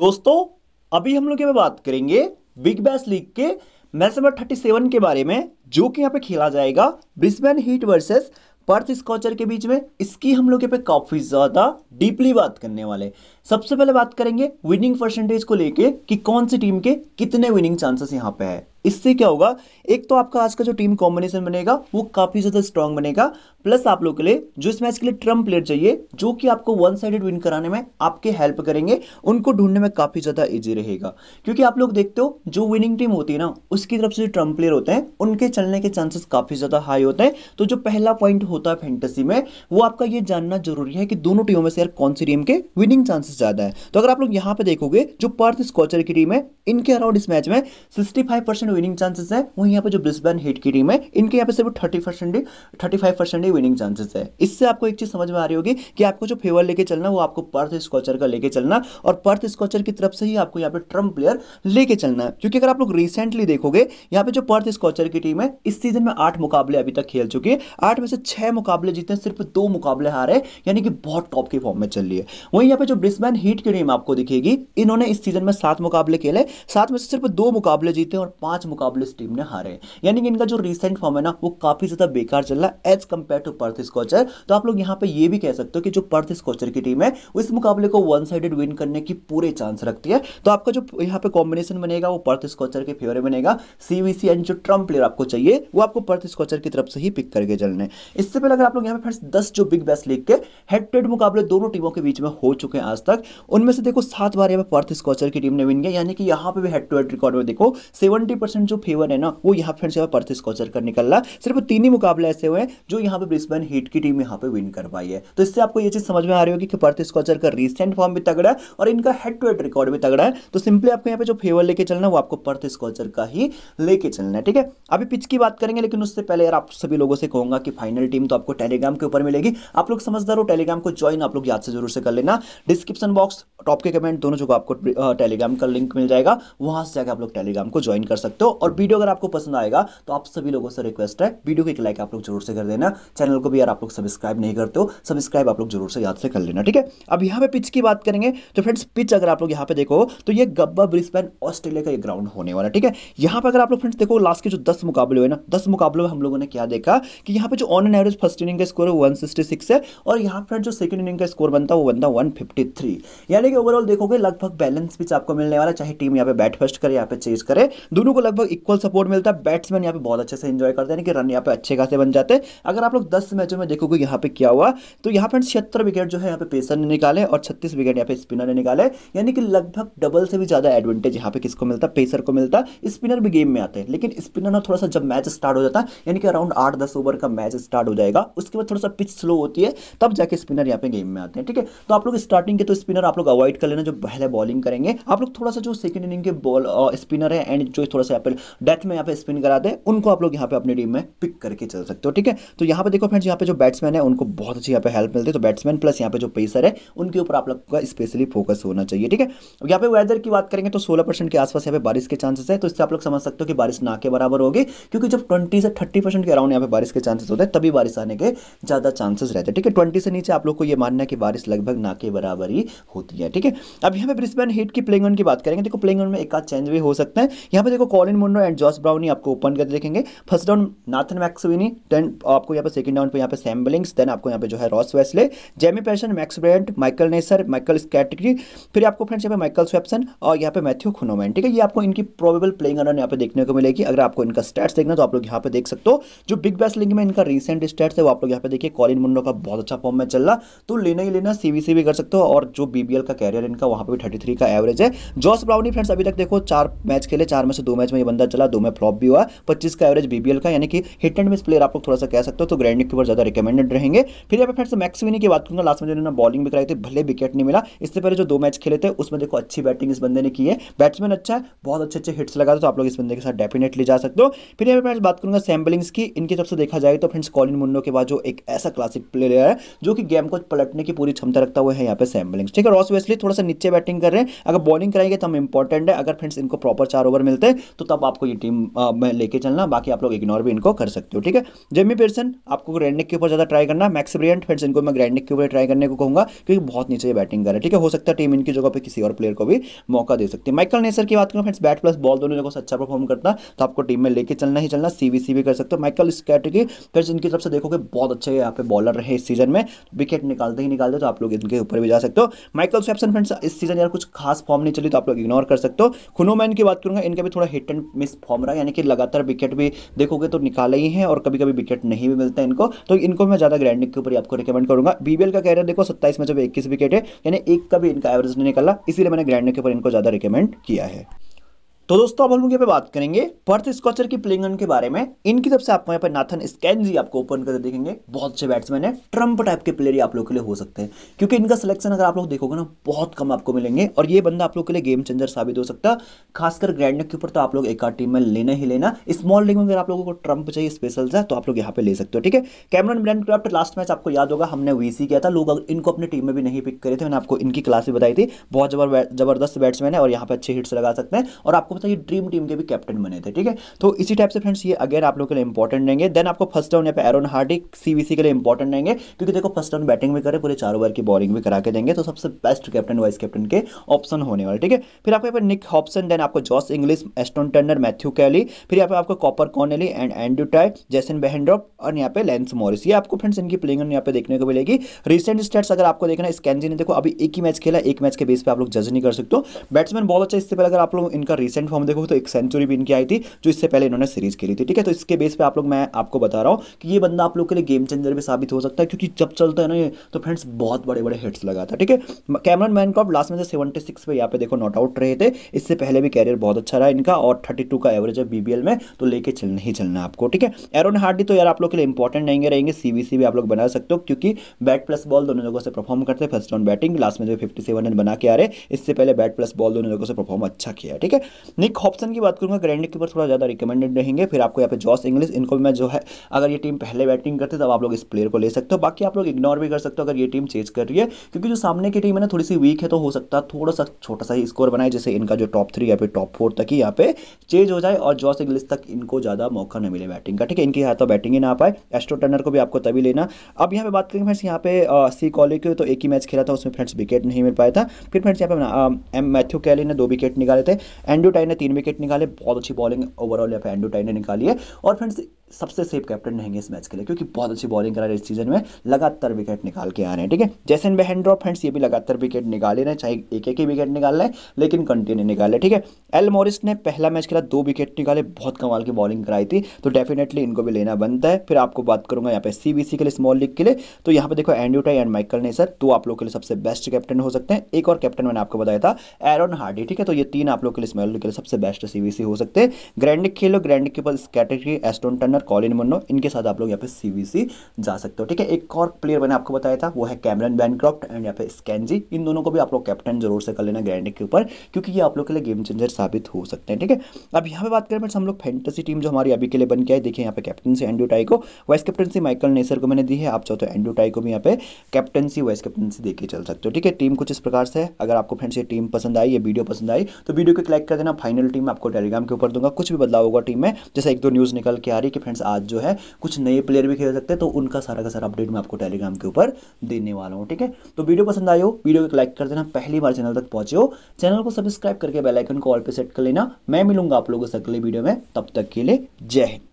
दोस्तों अभी हम लोग यहाँ पे बात करेंगे बिग बैस लीग के मैच नंबर थर्टी सेवन के बारे में जो कि यहाँ पे खेला जाएगा Brisbane Heat versus Perth Scorcher के बीच में इसकी हम लोग यहाँ पे काफ़ी ज़्यादा डीपली बात करने वाले सबसे पहले बात करेंगे विनिंग परसेंटेज को लेके कि कौन सी टीम के कितने विनिंग चांसेस यहाँ पे है इससे क्या होगा एक तो आपका आज का जो टीम कॉम्बिनेशन बनेगा वो काफी ज्यादा स्ट्रांग बनेगा प्लस आप लोग के लिए जो इस मैच के लिए ट्रम्प प्लेयर चाहिए जो कि आपको वन साइडेड विन कराने में आपके हेल्प करेंगे उनको ढूंढने में काफी ज्यादा ईजी रहेगा क्योंकि आप लोग देखते हो जो विनिंग टीम होती है ना उसकी तरफ से जो ट्रम्प प्लेयर होते हैं उनके चलने के चांसेस काफी ज्यादा हाई होते हैं तो जो पहला पॉइंट होता है फेंटेसी में वो आपका ये जानना जरूरी है कि दोनों टीमों में से यार कौन सी टीम के विनिंग चांसेस से ज़्यादा है तो अगर आप लोग यहाँ पे देखोगे जो पर्थ स्कॉचर की टीम है इनके अराउंड इस मैच में 65 परसेंट विनिंग चांसेस है वहीं यहाँ पे जो ब्रिस्बेन हिट की टीम है इनके यहाँ पे सिर्फ थर्टी परसेंट ही थर्टी फाइव परसेंट ही विनिंग चांसेस है इससे आपको एक चीज़ समझ में आ रही होगी कि आपको जो फेवर लेके चलना वो आपको पर्थ स्कॉचर का लेके चलना और पर्थ स्कॉचर की तरफ से ही आपको यहाँ पे ट्रम्प प्लेयर लेके चलना है क्योंकि अगर आप लोग रिसेंटली देखोगे यहाँ पे जो पर्थ स्कॉचर की टीम है इस सीजन में आठ मुकाबले अभी तक खेल चुकी है आठ में से छह मुकाबले जीते सिर्फ दो मुकाबले हारे यानी कि बहुत टॉप के फॉर्म में चल रही है वहीं यहाँ पे जो ब्रिस्बेन ब्रिस्बेन हीट की टीम आपको दिखेगी इन्होंने इस सीजन में सात मुकाबले खेले सात में से सिर्फ दो मुकाबले जीते और पांच मुकाबले इस टीम ने हारे यानी कि इनका जो रिसेंट फॉर्म है ना वो काफी ज्यादा बेकार चल रहा है as compare to Perth Scorcher तो आप लोग यहाँ पे ये भी कह सकते हो कि जो पर्थ स्कॉचर की टीम है वो इस मुकाबले को वन साइडेड विन करने की पूरे चांस रखती है तो आपका जो यहाँ पे कॉम्बिनेशन बनेगा वो पर्थ स्कॉचर के फेवर बनेगा सीवीसी एंड जो ट्रम्प प्लेयर आपको चाहिए वो आपको पर्थ स्कॉचर की तरफ से ही पिक करके चलने इससे पहले अगर आप लोग यहाँ पे फ्रेंड्स दस जो बिग बैस लीग के हेड टू हेड मुकाबले दोनों टीमों के बीच में हो चुके हैं आज तक तक उनमें से देखो सात बार यहाँ पर पर्थ स्कॉचर की टीम ने विन किया यानी कि यहाँ पे भी हेड टू हेड रिकॉर्ड में देखो सेवेंटी परसेंट जो फेवर है ना वो यहाँ फिर से पर्थ स्कॉचर का निकल रहा सिर्फ तीन ही मुकाबले ऐसे हुए हैं जो यहाँ पे ब्रिस्बेन हीट की टीम यहाँ पे विन कर पाई है तो इससे आपको ये चीज समझ में आ रही होगी कि पर्थ स्कॉचर का रिसेंट फॉर्म भी तगड़ा है और इनका हेड टू हेड रिकॉर्ड भी तगड़ा है तो सिंपली आपको यहाँ पे जो फेवर लेके चलना है वो आपको पर्थ स्कॉचर का ही लेके चलना है ठीक है अभी पिच की बात करेंगे लेकिन उससे पहले यार आप सभी लोगों से कहूंगा कि फाइनल टीम तो आपको टेलीग्राम के ऊपर मिलेगी आप लोग समझदार हो टेलीग्राम को ज्वाइन आप लोग याद से जरूर से कर लेना डिस्क्रिप्शन डिस्क्रिप्शन बॉक्स टॉप के कमेंट दोनों जगह आपको टेलीग्राम का लिंक मिल जाएगा वहां से जाकर आप लोग टेलीग्राम को ज्वाइन कर सकते हो और वीडियो अगर आपको पसंद आएगा तो आप सभी लोगों से रिक्वेस्ट है वीडियो एक लाइक आप लोग जरूर से कर देना चैनल को भी यार आप लोग सब्सक्राइब नहीं करते हो सब्सक्राइब आप लोग जरूर से याद से कर लेना ठीक है अब यहाँ पे पिच की बात करेंगे तो फ्रेंड्स पिच अगर आप लोग यहाँ पे देखो तो ये गब्बा ब्रिस्बेन ऑस्ट्रेलिया का एक ग्राउंड होने वाला ठीक है यहाँ पे अगर आप लोग फ्रेंड्स देखो लास्ट के जो दस मुकाबले हुए ना दस मुकाबले में हम लोगों ने क्या देखा कि यहाँ पे जो on an average first inning का स्कोर है वन है और यहाँ पर जो सेकंड इनिंग का स्कोर बनता है वो बनता है थ्री यानी कि ओवरऑल देखोगे लगभग बैलेंस पिच आपको मिलने वाला चाहे टीम यहाँ पे बैट फर्स्ट करे यहाँ पे चेज करे दोनों को लगभग इक्वल सपोर्ट मिलता है बैट्समैन यहाँ पे बहुत अच्छे से इंजॉय करते हैं कि रन यहाँ पे अच्छे खासे बन जाते हैं अगर आप लोग दस मैचों में देखोगे यहाँ पे क्या हुआ तो यहाँ पर छिहत्तर विकेट जो है यहाँ पे पेसर ने निकाले और छत्तीस विकेट यहाँ पे स्पिनर ने निकाले यानी कि लगभग डबल से भी ज़्यादा एडवांटेज यहाँ पे किसको मिलता है पेसर को मिलता है स्पिनर भी गेम में आते हैं लेकिन स्पिनर ना थोड़ा सा जब मैच स्टार्ट हो जाता है यानी कि अराउंड आठ दस ओवर का मैच स्टार्ट हो जाएगा उसके बाद थोड़ा सा पिच स्लो होती है तब जाके स्पिनर यहाँ पे गेम में आते हैं ठीक है तो आप लोग स्टार्टिंग के तो स्पिनर आप लोग अवॉइड कर लेना जो पहले बॉलिंग करेंगे आप लोग थोड़ा सा जो सेकंड इनिंग के बॉल स्पिनर है एंड जो थोड़ा सा यहाँ डेथ में यहाँ पे स्पिन कराते हैं उनको आप लोग यहाँ पे अपनी टीम में पिक करके चल सकते हो ठीक है तो यहाँ पे देखो फ्रेंड्स यहाँ पे जो बैट्समैन है उनको बहुत अच्छी यहाँ पे हेल्प मिलती है तो बैट्समैन प्लस यहाँ पे जो पेसर है उनके ऊपर आप लोग का स्पेशली फोकस होना चाहिए ठीक है यहाँ पे वेदर की बात करेंगे तो सोलह परसेंट के आसपास यहाँ पे बारिश के चांसेस है तो इससे आप लोग समझ सकते हो कि बारिश ना के बराबर होगी क्योंकि जब ट्वेंटी से थर्टी परसेंट के अराउंड यहाँ पे बारिश के चांसेस होते हैं तभी बारिश आने के ज़्यादा चांसेस रहते हैं ठीक है ट्वेंटी से नीचे आप लोग को ये मानना है कि बारिश लगभग ना के बराबर ही होती है ठीक है अब यहाँ पे ब्रिस्बेन हिट की प्लेइंग की बात करेंगे देखो प्लेइंग में एक आध चेंज भी हो सकते हैं यहाँ पे देखो Colin Munro and Josh Brown आपको ओपन करके देखेंगे first down Nathan McSweeney then आपको यहाँ पे सेकंड डाउन पे यहाँ पे सैम्बलिंग्स देन आपको यहाँ पे जो है Ross Wesley Jimmy Peirson Max Bryant Michael Neser Michael Scattery फिर आपको फ्रेंड्स यहाँ पे माइकल स्वेप्सन और यहाँ पे मैथ्यू खुनोमैन ठीक है ये आपको इनकी प्रोबेबल प्लेइंग अलाउन यहाँ पे देखने को मिलेगी अगर आपको इनका स्टैट्स देखना तो आप लोग यहाँ पे देख सकते हो जो बिग बैस लिंग में इनका रिसेंट स्टैट्स है वो आप लोग यहाँ पे देखिए कॉलिन मुंडो का बहुत अच्छा फॉर्म में चल रहा तो लेना ही लेना सीवीसी भी कर सकते हो और जो जो बीबीएल का कैरियर इनका वहां पर भी थर्टी थ्री का एवरेज है जॉस ब्राउनी फ्रेंड्स अभी तक देखो चार मैच खेले चार में से दो मैच में ये बंदा चला दो में फ्लॉप भी हुआ पच्चीस का एवरेज बीबीएल का यानी कि हिट एंड मिस प्लेयर आप लोग थोड़ा सा कह सकते हो तो ग्रैंड के ऊपर ज्यादा रिकमेंडेड रहेंगे फिर यहाँ पर फ्रेंड्स मैक्सविनी की बात करूंगा लास्ट में इन्होंने बॉलिंग भी कराई थी भले विकेट नहीं मिला इससे पहले जो दो मैच खेले थे उसमें देखो अच्छी बैटिंग इस बंदे ने की है बैट्समैन अच्छा है बहुत अच्छे अच्छे हिट्स लगा तो आप लोग इस बंदे के साथ डेफिनेटली जा सकते हो फिर यहाँ पर फ्रेंड्स बात करूंगा सैम्बलिंग्स की इनकी तरफ से देखा जाए तो फ्रेंड्स कॉलिन मुन्नो के बाद जो एक ऐसा क्लासिक प्लेयर है जो कि गेम को पलटने की पूरी क्षमता रखता हुआ है यहाँ पे सैम्बलिंग चैलेंज ठीक है रॉस वेस्ली थोड़ा सा नीचे बैटिंग कर रहे हैं अगर बॉलिंग कराएंगे तो हम इंपॉर्टेंट है अगर फ्रेंड्स इनको प्रॉपर चार ओवर मिलते हैं तो तब आपको ये टीम में लेके चलना बाकी आप लोग इग्नोर भी इनको कर सकते हो ठीक है जेमी पेरसन आपको ग्रैंडिक के ऊपर ज़्यादा ट्राई करना मैक्स ब्रियंट फ्रेंड्स इनको मैं ग्रैंडिक के ऊपर ट्राई करने को कहूँगा क्योंकि बहुत नीचे बैटिंग कर रहे हैं ठीक है हो सकता है टीम इनकी जगह पर किसी और प्लेयर को भी मौका दे सकती है माइकल नेसर की बात करूँ फ्रेंड्स बैट प्लस बॉल दोनों जगह से अच्छा परफॉर्म करता तो आपको टीम में लेके चलना ही चलना सी भी कर सकते हो माइकल स्कैटरी फ्रेंड्स इनकी तरफ से देखोगे बहुत अच्छे यहाँ पे बॉलर रहे इस सीजन में विकेट निकालते ही निकालते तो आप लोग इनके ऊपर भी जा सकते हो माइकल स्वैप्सन फ्रेंड्स इस सीजन यार कुछ खास फॉर्म नहीं चली तो आप लोग इग्नोर कर सकते हो खुनो मैन की बात करूंगा इनका भी थोड़ा हिट एंड मिस फॉर्म रहा यानी कि लगातार विकेट भी देखोगे तो निकाले ही हैं और कभी कभी विकेट नहीं भी मिलता इनको तो इनको मैं ज़्यादा ग्रैंड के ऊपर आपको रिकमेंड करूंगा बीबीएल का कैरियर देखो सत्ताईस में जब इक्कीस विकेट है यानी एक का भी इनका एवरेज नहीं निकला इसलिए मैंने ग्रैंड के ऊपर इनको ज़्यादा रिकमेंड किया है तो दोस्तों अब हम लोग यहाँ पे बात करेंगे पर्थ स्कॉचर की प्लेइंग के बारे में इनकी तरफ से आपको यहाँ पे नाथन स्कैनजी आपको ओपन करके देखेंगे बहुत से बैट्समैन है ट्रम्प टाइप के प्लेयर आप लोग के लिए हो सकते हैं क्योंकि इनका सिलेक्शन अगर आप लोग देखोगे ना बहुत कम आपको मिलेंगे और ये बंदा आप लोग के लिए गेम चेंजर साबित हो सकता है खासकर ग्रैंड के ऊपर तो आप लोग एक आध टीम में लेना ही लेना स्मॉल लीग में अगर आप लोगों को ट्रम्प चाहिए स्पेशल है तो आप लोग यहाँ पे ले सकते हो ठीक है Cameron Bancroft last match आपको याद होगा हमने वीसी किया था लोग इनको अपनी टीम में भी नहीं पिक करे थे मैंने आपको इनकी क्लास भी बताई थी बहुत जबरदस्त बैट्समैन है और यहाँ पे अच्छे हिट्स लगा सकते हैं और आपको था ये ड्रीम टीम के भी कैप्टन बने थे ठीक है तो इसी टाइप से फ्रेंड्स ये अगेन आप लोग के लिए इंपॉर्टेंट रहेंगे देन आपको फर्स्ट डाउन यहाँ पे एरोन हार्डिक सीवीसी के लिए इंपॉर्टेंट रहेंगे क्योंकि देखो फर्स्ट डाउन बैटिंग भी करें पूरे चार ओवर की बॉलिंग भी करा के देंगे तो सबसे बेस्ट कैप्टन वाइस कैप्टन के ऑप्शन होने वाले ठीक है फिर आपको यहाँ पर निक हॉप्सन देन आपको Josh Inglis Ashton Turner Matthew Kelly फिर यहाँ पर आपको Cooper Connolly and Andrew Tye Jason Behrendorff और यहाँ पे लेंस मॉरिस ये आपको फ्रेंड्स इनकी प्लेइंग यहाँ पे देखने को मिलेगी रिसेंट स्टेट्स अगर आपको देखना है स्कैनजी ने देखो अभी एक ही मैच खेला एक मैच के बेस पर आप लोग जज नहीं कर सकते बैट्समैन बहुत अच्छा इससे पहले अगर आप लोग इनका रिसेंट फॉर्म देखोगे तो एक सेंचुरी भी इनकी आई थी जो इससे पहले इन्होंने सीरीज खेली थी ठीक है तो इसके बेस पे आप लोग मैं आपको बता रहा हूँ कि ये बंदा आप लोग के लिए गेम चेंजर भी साबित हो सकता है क्योंकि जब चलता है ना ये तो फ्रेंड्स बहुत बड़े बड़े हिट्स लगा था ठीक है कैमरन मैनक्रॉफ्ट लास्ट में से सेवेंटी सिक्स पे यहाँ पे देखो नॉट आउट रहे थे इससे पहले भी कैरियर बहुत अच्छा रहा इनका और थर्टी टू का एवरेज है बीबीएल में तो लेके चलना ही चलना आपको ठीक है एरोन हार्डी तो यार आप लोग के लिए इंपॉर्टेंट नहीं रहेंगे सीबीसी भी आप लोग बना सकते हो क्योंकि बैट प्लस बॉल दोनों लोगों से परफॉर्म करते फर्स्ट ऑन बैटिंग लास्ट में जो फिफ्टी सेवन रन बना के आ रहे इससे पहले बैट प्लस बॉल दोनों लोगों से परफॉर्म अच्छा किया ठीक है निक हॉप्सन की बात करूँगा ग्रैंड कीपर थोड़ा ज़्यादा रिकमेंडेड रहेंगे फिर आपको यहाँ पे जॉस इंग्लिश इनको भी मैं जो है अगर ये टीम पहले बैटिंग करते तब आप लोग इस प्लेयर को ले सकते हो बाकी आप लोग इग्नोर भी कर सकते हो अगर ये टीम चेंज कर रही है क्योंकि जो सामने की टीम है ना थोड़ी सी वीक है तो हो सकता है थोड़ा सा छोटा सा ही स्कोर बनाए जैसे इनका जो टॉप थ्री या फिर टॉप फोर तक ही यहाँ पे चेंज हो जाए और जॉस इंग्लिश तक इनको ज़्यादा मौका न मिले बैटिंग का ठीक है इनके यहाँ तो बैटिंग ही ना पाए एस्ट्रो टर्नर को भी आपको तभी लेना अब यहाँ पे बात करेंगे फ्रेंड्स यहाँ पे सी कॉलेज के तो एक ही मैच खेला था उसमें फ्रेंड्स विकेट नहीं मिल पाया था फिर फ्रेंड्स यहाँ पे एम मैथ्यू कैली ने दो विकेट निकाले थे एंड्रू टाइन ने तीन विकेट निकाले बहुत अच्छी बॉलिंग ओवरऑल यहाँ पे एंडोटाइन ने निकाली है और फ्रेंड्स सबसे सेफ कैप्टन रहेंगे इस मैच के लिए क्योंकि बहुत अच्छी बॉलिंग करा रहे इस सीजन में लगातार विकेट निकाल के आ रहे हैं ठीक है जैसन बहन ड्रॉप फ्रेंड्स ये भी लगातार विकेट निकाल ही रहे चाहे एक एक ही विकेट निकाल रहे लेकिन कंटिन्यू निकाल रहे ठीक है एल मॉरिस ने पहला मैच खेला दो विकेट निकाले बहुत कमाल की बॉलिंग कराई थी तो डेफिनेटली इनको भी लेना बनता है फिर आपको बात करूंगा यहाँ पे सीबीसी के लिए स्मॉल लीग के लिए तो यहाँ पे देखो Andrew Tye and Michael Neser दो आप लोग के लिए सबसे बेस्ट कैप्टन हो सकते हैं एक और कैप्टन मैंने आपको बताया था एरन हार्डी ठीक है तो ये तीन आप लोग के लिए स्मॉल लीग के लिए सबसे बेस्ट सीबीसी हो सकते हैं ग्रैंड खेलो ग्रैंड के पास category Ashton Turner Colin Munro इनके साथ आप लोग यहाँ पे सी जा सकते हो ठीक है एक और प्लेयर मैंने आपको बताया था वो है कैमरन बैनक्रॉफ्ट एंड यहाँ पे स्कैनजी इन दोनों को भी आप लोग कैप्टन जरूर से कर लेना ग्रैंड के ऊपर क्योंकि ये आप लोग के लिए गेम चेंजर साबित हो सकते हैं ठीक है अब यहाँ पे बात करें बट्स हम लोग फैंटेसी टीम जो हमारी अभी के लिए बन के आए देखिए यहाँ पे कैप्टनसी एंड्रू टाई को वाइस कैप्टनसी माइकल नेसर को मैंने दी है आप चाहते हो एंड्रू टाई को भी यहाँ पे कैप्टनसी वाइस कैप्टनसी देके चल सकते हो ठीक है टीम कुछ इस प्रकार से है अगर आपको फ्रेंड्स ये टीम पसंद आई या वीडियो पसंद आई तो वीडियो को क्लिक कर देना फाइनल टीम आपको टेलीग्राम के ऊपर दूंगा कुछ भी बदलाव होगा टीम में जैसे एक दो न्यूज़ निकल के आ रही है कि फ्रेंड्स आज जो है कुछ नए प्लेयर भी खेल सकते हैं तो उनका सारा का सारा अपडेट मैं आपको टेलीग्राम के ऊपर देने वाला हूँ ठीक है तो वीडियो पसंद आए हो वीडियो को लाइक कर देना पहली बार चैनल तक पहुंचे हो चैनल को सब्सक्राइब करके बेलाइकन को ऑल पर सेट कर लेना मैं मिलूंगा आप लोगों से अगले वीडियो में तब तक के लिए जय हिंद